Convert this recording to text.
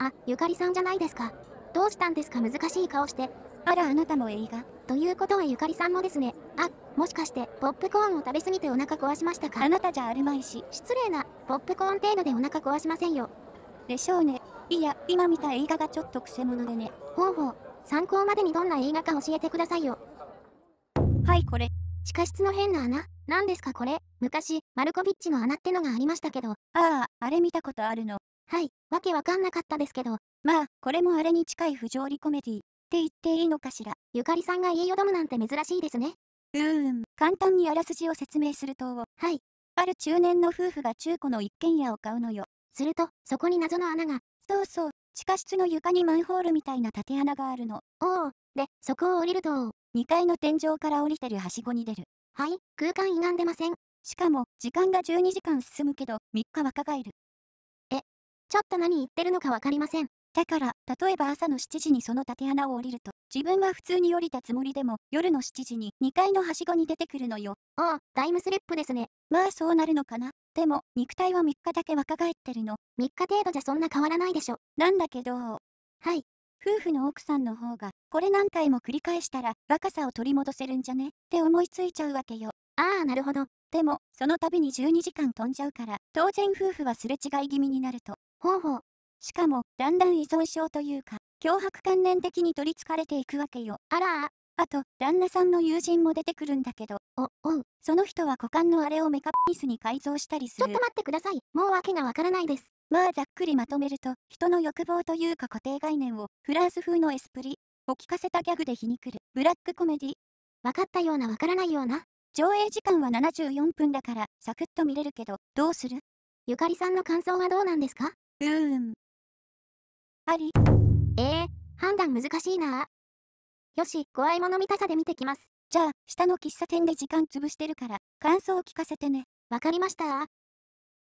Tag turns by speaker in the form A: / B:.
A: あ、ゆかりさんじゃないですか。どうしたんですか難しい顔して。あらあなたも映画。ということはゆかりさんもですね。あ、もしかして、ポップコーンを食べ過ぎてお腹壊しましたかあなたじゃあるまいし。失礼な、ポップコーン程度でお腹壊しませんよ。でしょうね。いや、今見た映画がちょっとくせ者でね。ほうほう。参考までにどんな映画か教えてくださいよ。はい、これ。地下室の変な穴何ですかこれ昔、マルコビッチの穴ってのがありましたけど。ああ、あれ見たことあるの。はい、わけわかんなかったですけど。まあ、これもあれに近い不条理コメディって言っていいのかしら。ゆかりさんが言いよどむなんて珍しいですね。うーん、簡単にあらすじを説明すると、はい。ある中年の夫婦が中古の一軒家を買うのよ。すると、そこに謎の穴が。そうそう、地下室の床にマンホールみたいな縦穴があるの。おお、で、そこを降りると、2階の天井から降りてるはしごに出る。はい、空間歪んでません。しかも、時間が12時間進むけど、3日若返る。ちょっと何言ってるのかわかりません。だから、例えば朝の7時にその縦穴を降りると、自分は普通に降りたつもりでも、夜の7時に2階のはしごに出てくるのよ。ああ、タイムスリップですね。まあそうなるのかな。でも、肉体は3日だけ若返ってるの。3日程度じゃそんな変わらないでしょ。なんだけど、はい。夫婦の奥さんの方が、これ何回も繰り返したら、若さを取り戻せるんじゃねって思いついちゃうわけよ。ああ、なるほど。でも、その度に12時間飛んじゃうから、当然夫婦はすれ違い気味になると、ほう。しかも、だんだん依存症というか、脅迫観念的に取りつかれていくわけよ。あらあ。あと、旦那さんの友人も出てくるんだけど、お、おう。その人は股間のあれをメカピースに改造したりする。ちょっと待ってください。もう訳がわからないです。まあざっくりまとめると、人の欲望というか固定概念を、フランス風のエスプリ、を聞かせたギャグで皮肉る、ブラックコメディ。わかったようなわからないような。上映時間は74分だから、サクッと見れるけど、どうするゆかりさんの感想はどうなんですかうーん。あり。ええー、判断難しいな。よし、怖いもの見たさで見てきます。じゃあ、下の喫茶店で時間潰してるから、感想を聞かせてね。わかりました